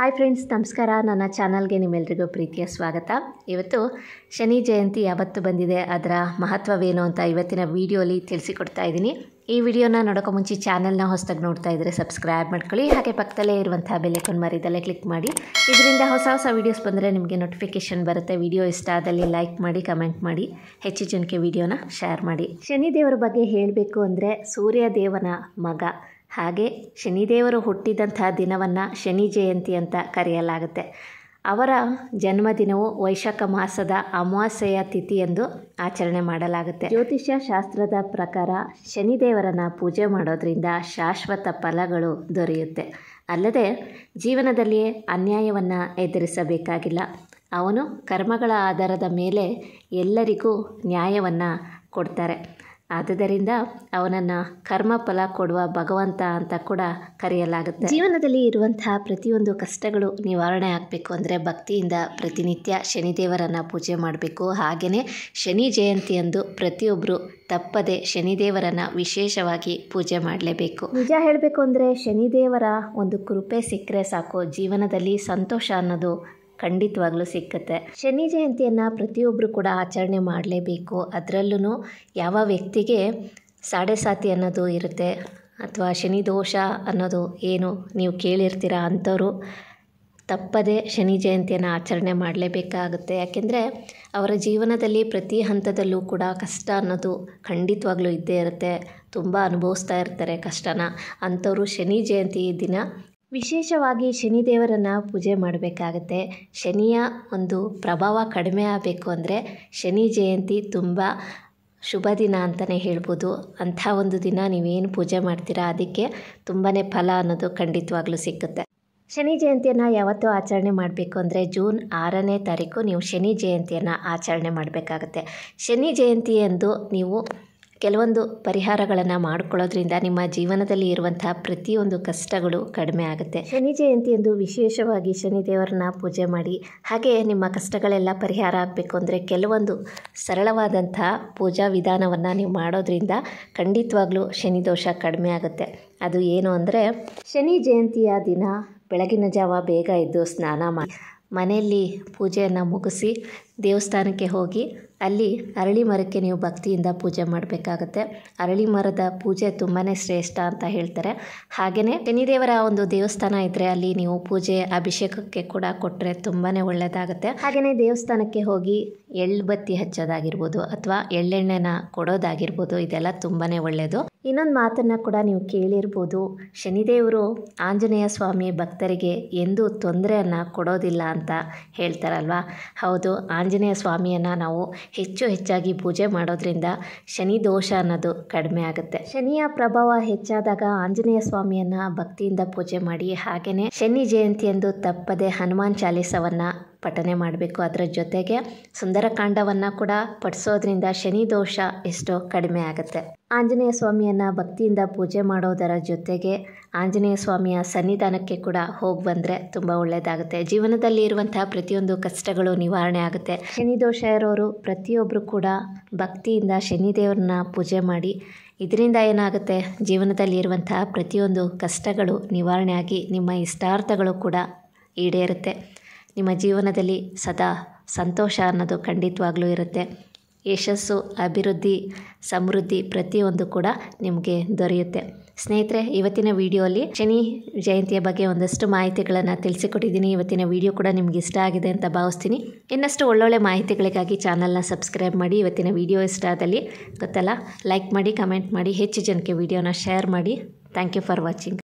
hi friends ನಮಸ್ಕಾರ ನನ್ನ ಚಾನಲ್ಗೆ ನಿಮ್ಮೆಲ್ರಿಗೂ ಪ್ರೀತಿಯ ಸ್ವಾಗತ ಇವತ್ತು ಶನಿ ಜಯಂತಿ ಯಾವತ್ತು ಬಂದಿದೆ ಅದರ ಮಹತ್ವವೇನು ಅಂತ ಇವತ್ತಿನ ವಿಡಿಯೋಲಿ ತಿಳಿಸಿಕೊಡ್ತಾ ಇದ್ದೀನಿ ಈ ವಿಡಿಯೋನ ನೋಡೋಕೆ ಮುಂಚೆ ಚಾನಲ್ನ ಹೊಸದಾಗಿ ನೋಡ್ತಾ ಇದ್ದರೆ ಸಬ್ಸ್ಕ್ರೈಬ್ ಮಾಡ್ಕೊಳ್ಳಿ ಹಾಗೆ ಪಕ್ಕದಲ್ಲೇ ಇರುವಂಥ ಬೆಲೆಕೊನ್ ಮರಿದಲ್ಲೇ ಕ್ಲಿಕ್ ಮಾಡಿ ಇದರಿಂದ ಹೊಸ ಹೊಸ ವೀಡಿಯೋಸ್ ಬಂದರೆ ನಿಮಗೆ ನೋಟಿಫಿಕೇಷನ್ ಬರುತ್ತೆ ವಿಡಿಯೋ ಇಷ್ಟ ಆದಲ್ಲಿ ಲೈಕ್ ಮಾಡಿ ಕಮೆಂಟ್ ಮಾಡಿ ಹೆಚ್ಚು ಜನಕ್ಕೆ ವಿಡಿಯೋನ ಶೇರ್ ಮಾಡಿ ಶನಿ ದೇವರ ಬಗ್ಗೆ ಹೇಳಬೇಕು ಅಂದರೆ ಸೂರ್ಯ ದೇವನ ಮಗ ಹಾಗೆ ಶನಿದೇವರು ಹುಟ್ಟಿದಂಥ ದಿನವನ್ನು ಶನಿ ಜಯಂತಿ ಅಂತ ಕರೆಯಲಾಗುತ್ತೆ ಅವರ ಜನ್ಮದಿನವು ವೈಶಾಖ ಮಾಸದ ಅಮಾವಾಸ್ಯೆಯ ಎಂದು ಆಚರಣೆ ಮಾಡಲಾಗುತ್ತೆ ಜ್ಯೋತಿಷ್ಯ ಶಾಸ್ತ್ರದ ಪ್ರಕಾರ ಶನಿದೇವರನ್ನು ಪೂಜೆ ಮಾಡೋದ್ರಿಂದ ಶಾಶ್ವತ ಫಲಗಳು ದೊರೆಯುತ್ತೆ ಅಲ್ಲದೆ ಜೀವನದಲ್ಲಿ ಅನ್ಯಾಯವನ್ನು ಎದುರಿಸಬೇಕಾಗಿಲ್ಲ ಅವನು ಕರ್ಮಗಳ ಆಧಾರದ ಮೇಲೆ ಎಲ್ಲರಿಗೂ ನ್ಯಾಯವನ್ನು ಕೊಡ್ತಾರೆ ಆದುದರಿಂದ ಅವನನ್ನು ಕರ್ಮಫಲ ಕೊಡುವ ಭಗವಂತ ಅಂತ ಕೂಡ ಕರೆಯಲಾಗುತ್ತೆ ಜೀವನದಲ್ಲಿ ಇರುವಂತಹ ಪ್ರತಿಯೊಂದು ಕಷ್ಟಗಳು ನಿವಾರಣೆ ಆಗಬೇಕು ಅಂದರೆ ಭಕ್ತಿಯಿಂದ ಪ್ರತಿನಿತ್ಯ ಶನಿದೇವರನ್ನು ಪೂಜೆ ಮಾಡಬೇಕು ಹಾಗೆಯೇ ಶನಿ ಜಯಂತಿಯಂದು ಪ್ರತಿಯೊಬ್ಬರು ತಪ್ಪದೆ ಶನಿದೇವರನ್ನು ವಿಶೇಷವಾಗಿ ಪೂಜೆ ಮಾಡಲೇಬೇಕು ನಿಜ ಹೇಳಬೇಕು ಅಂದರೆ ಶನಿದೇವರ ಒಂದು ಕೃಪೆ ಸಿಕ್ಕರೆ ಸಾಕು ಜೀವನದಲ್ಲಿ ಸಂತೋಷ ಅನ್ನೋದು ಖಂಡಿತವಾಗ್ಲೂ ಸಿಕ್ಕತ್ತೆ ಶನಿ ಜಯಂತಿಯನ್ನು ಪ್ರತಿಯೊಬ್ಬರು ಕೂಡ ಆಚರಣೆ ಮಾಡಲೇಬೇಕು ಅದರಲ್ಲೂ ಯಾವ ವ್ಯಕ್ತಿಗೆ ಸಾಡೆ ಸಾತಿ ಅನ್ನೋದು ಇರುತ್ತೆ ಅಥವಾ ಶನಿ ದೋಷ ಅನ್ನೋದು ಏನು ನೀವು ಕೇಳಿರ್ತೀರ ಅಂಥವರು ತಪ್ಪದೇ ಶನಿ ಜಯಂತಿಯನ್ನು ಆಚರಣೆ ಮಾಡಲೇಬೇಕಾಗುತ್ತೆ ಯಾಕೆಂದರೆ ಅವರ ಜೀವನದಲ್ಲಿ ಪ್ರತಿ ಹಂತದಲ್ಲೂ ಕೂಡ ಕಷ್ಟ ಅನ್ನೋದು ಖಂಡಿತವಾಗ್ಲೂ ಇದ್ದೇ ಇರುತ್ತೆ ತುಂಬ ಅನುಭವಿಸ್ತಾ ಇರ್ತಾರೆ ಕಷ್ಟನ ಅಂಥವರು ಶನಿ ಜಯಂತಿ ದಿನ ವಿಶೇಷವಾಗಿ ಶನಿದೇವರನ್ನು ಪೂಜೆ ಮಾಡಬೇಕಾಗತ್ತೆ ಶನಿಯ ಒಂದು ಪ್ರಭಾವ ಕಡಿಮೆ ಆಗಬೇಕು ಅಂದರೆ ಶನಿ ಜಯಂತಿ ತುಂಬ ಶುಭ ದಿನ ಅಂತಲೇ ಹೇಳ್ಬೋದು ಅಂಥ ಒಂದು ದಿನ ನೀವೇನು ಪೂಜೆ ಮಾಡ್ತೀರಾ ಅದಕ್ಕೆ ತುಂಬಾ ಫಲ ಅನ್ನೋದು ಖಂಡಿತವಾಗ್ಲೂ ಸಿಕ್ಕುತ್ತೆ ಶನಿ ಜಯಂತಿಯನ್ನು ಯಾವತ್ತೂ ಆಚರಣೆ ಮಾಡಬೇಕು ಅಂದರೆ ಜೂನ್ ಆರನೇ ತಾರೀಕು ನೀವು ಶನಿ ಜಯಂತಿಯನ್ನು ಆಚರಣೆ ಮಾಡಬೇಕಾಗತ್ತೆ ಶನಿ ಜಯಂತಿಯಂದು ನೀವು ಕೆಲವೊಂದು ಪರಿಹಾರಗಳನ್ನು ಮಾಡಿಕೊಳ್ಳೋದ್ರಿಂದ ನಿಮ್ಮ ಜೀವನದಲ್ಲಿ ಇರುವಂತಹ ಪ್ರತಿಯೊಂದು ಕಷ್ಟಗಳು ಕಡಿಮೆ ಆಗುತ್ತೆ ಶನಿ ಜಯಂತಿ ಎಂದು ವಿಶೇಷವಾಗಿ ಶನಿದೇವರನ್ನ ಪೂಜೆ ಮಾಡಿ ಹಾಗೆ ನಿಮ್ಮ ಕಷ್ಟಗಳೆಲ್ಲ ಪರಿಹಾರ ಆಗಬೇಕು ಅಂದರೆ ಕೆಲವೊಂದು ಸರಳವಾದಂತಹ ಪೂಜಾ ವಿಧಾನವನ್ನು ನೀವು ಮಾಡೋದ್ರಿಂದ ಖಂಡಿತವಾಗ್ಲೂ ಶನಿ ದೋಷ ಕಡಿಮೆ ಆಗುತ್ತೆ ಅದು ಏನು ಅಂದರೆ ಶನಿ ಜಯಂತಿಯ ದಿನ ಬೆಳಗಿನ ಜಾವ ಬೇಗ ಎದ್ದು ಸ್ನಾನ ಮಾಡಿ ಮನೆಯಲ್ಲಿ ಪೂಜೆಯನ್ನು ಮುಗಿಸಿ ದೇವಸ್ಥಾನಕ್ಕೆ ಹೋಗಿ ಅಲ್ಲಿ ಅರಳಿ ಮರಕ್ಕೆ ನೀವು ಭಕ್ತಿಯಿಂದ ಪೂಜೆ ಮಾಡಬೇಕಾಗತ್ತೆ ಅರಳಿ ಮರದ ಪೂಜೆ ತುಂಬಾ ಶ್ರೇಷ್ಠ ಅಂತ ಹೇಳ್ತಾರೆ ಹಾಗೆಯೇ ಶನಿದೇವರ ಒಂದು ದೇವಸ್ಥಾನ ಇದ್ದರೆ ಅಲ್ಲಿ ನೀವು ಪೂಜೆ ಅಭಿಷೇಕಕ್ಕೆ ಕೂಡ ಕೊಟ್ಟರೆ ತುಂಬಾ ಒಳ್ಳೆಯದಾಗುತ್ತೆ ಹಾಗೆಯೇ ದೇವಸ್ಥಾನಕ್ಕೆ ಹೋಗಿ ಎಳ್ಳು ಬತ್ತಿ ಹಚ್ಚೋದಾಗಿರ್ಬೋದು ಅಥವಾ ಎಳ್ಳೆಣ್ಣೆನ ಕೊಡೋದಾಗಿರ್ಬೋದು ಇದೆಲ್ಲ ತುಂಬಾ ಒಳ್ಳೆಯದು ಇನ್ನೊಂದು ಮಾತನ್ನು ಕೂಡ ನೀವು ಕೇಳಿರ್ಬೋದು ಶನಿದೇವರು ಆಂಜನೇಯ ಸ್ವಾಮಿ ಭಕ್ತರಿಗೆ ಎಂದೂ ತೊಂದರೆಯನ್ನು ಕೊಡೋದಿಲ್ಲ ಅಂತ ಹೇಳ್ತಾರಲ್ವಾ ಹೌದು ಆಂಜನೇಯ ಸ್ವಾಮಿಯನ್ನು ನಾವು ಹೆಚ್ಚು ಹೆಚ್ಚಾಗಿ ಪೂಜೆ ಮಾಡೋದ್ರಿಂದ ಶನಿ ದೋಷ ಅನ್ನೋದು ಕಡಿಮೆ ಆಗುತ್ತೆ ಶನಿಯ ಪ್ರಭಾವ ಹೆಚ್ಚಾದಾಗ ಆಂಜನೇಯ ಸ್ವಾಮಿಯನ್ನ ಭಕ್ತಿಯಿಂದ ಪೂಜೆ ಮಾಡಿ ಹಾಗೆಯೇ ಶನಿ ಜಯಂತಿಯಂದು ತಪ್ಪದೆ ಹನುಮಾನ್ ಚಾಲೀಸವನ್ನು ಪಠನೆ ಮಾಡಬೇಕು ಅದರ ಜೊತೆಗೆ ಸುಂದರಕಾಂಡವನ್ನು ಕೂಡ ಪಠಿಸೋದ್ರಿಂದ ಶನಿ ದೋಷ ಎಷ್ಟೋ ಕಡಿಮೆ ಆಗುತ್ತೆ ಆಂಜನೇಯ ಸ್ವಾಮಿಯನ್ನು ಭಕ್ತಿಯಿಂದ ಪೂಜೆ ಮಾಡೋದರ ಜೊತೆಗೆ ಆಂಜನೇಯ ಸ್ವಾಮಿಯ ಸನ್ನಿಧಾನಕ್ಕೆ ಕೂಡ ಹೋಗಿ ಬಂದರೆ ತುಂಬ ಒಳ್ಳೆಯದಾಗುತ್ತೆ ಜೀವನದಲ್ಲಿ ಇರುವಂತಹ ಪ್ರತಿಯೊಂದು ಕಷ್ಟಗಳು ನಿವಾರಣೆ ಆಗುತ್ತೆ ಶನಿ ದೋಷ ಇರೋರು ಪ್ರತಿಯೊಬ್ಬರು ಕೂಡ ಭಕ್ತಿಯಿಂದ ಶನಿದೇವರನ್ನ ಪೂಜೆ ಮಾಡಿ ಇದರಿಂದ ಏನಾಗುತ್ತೆ ಜೀವನದಲ್ಲಿ ಇರುವಂತಹ ಪ್ರತಿಯೊಂದು ಕಷ್ಟಗಳು ನಿವಾರಣೆಯಾಗಿ ನಿಮ್ಮ ಇಷ್ಟಾರ್ಥಗಳು ಕೂಡ ಈಡೇರುತ್ತೆ ನಿಮ್ಮ ಜೀವನದಲ್ಲಿ ಸದಾ ಸಂತೋಷ ಅನ್ನೋದು ಖಂಡಿತವಾಗ್ಲೂ ಇರುತ್ತೆ ಯಶಸ್ಸು ಅಭಿವೃದ್ಧಿ ಸಮೃದ್ಧಿ ಪ್ರತಿಯೊಂದು ಕೂಡ ನಿಮಗೆ ದೊರೆಯುತ್ತೆ ಸ್ನೇಹಿತರೆ ಇವತ್ತಿನ ವಿಡಿಯೋಲಿ ಶನಿ ಜಯಂತಿಯ ಬಗ್ಗೆ ಒಂದಷ್ಟು ಮಾಹಿತಿಗಳನ್ನು ತಿಳಿಸಿಕೊಟ್ಟಿದ್ದೀನಿ ಇವತ್ತಿನ ವಿಡಿಯೋ ಕೂಡ ನಿಮ್ಗೆ ಇಷ್ಟ ಆಗಿದೆ ಅಂತ ಭಾವಿಸ್ತೀನಿ ಇನ್ನಷ್ಟು ಒಳ್ಳೊಳ್ಳೆ ಮಾಹಿತಿಗಳಿಗಾಗಿ ಚಾನಲ್ನ ಸಬ್ಸ್ಕ್ರೈಬ್ ಮಾಡಿ ಇವತ್ತಿನ ವಿಡಿಯೋ ಇಷ್ಟ ಆದಲ್ಲಿ ಗೊತ್ತಲ್ಲ ಲೈಕ್ ಮಾಡಿ ಕಮೆಂಟ್ ಮಾಡಿ ಹೆಚ್ಚು ಜನಕ್ಕೆ ವಿಡಿಯೋನ ಶೇರ್ ಮಾಡಿ ಥ್ಯಾಂಕ್ ಯು ಫಾರ್ ವಾಚಿಂಗ್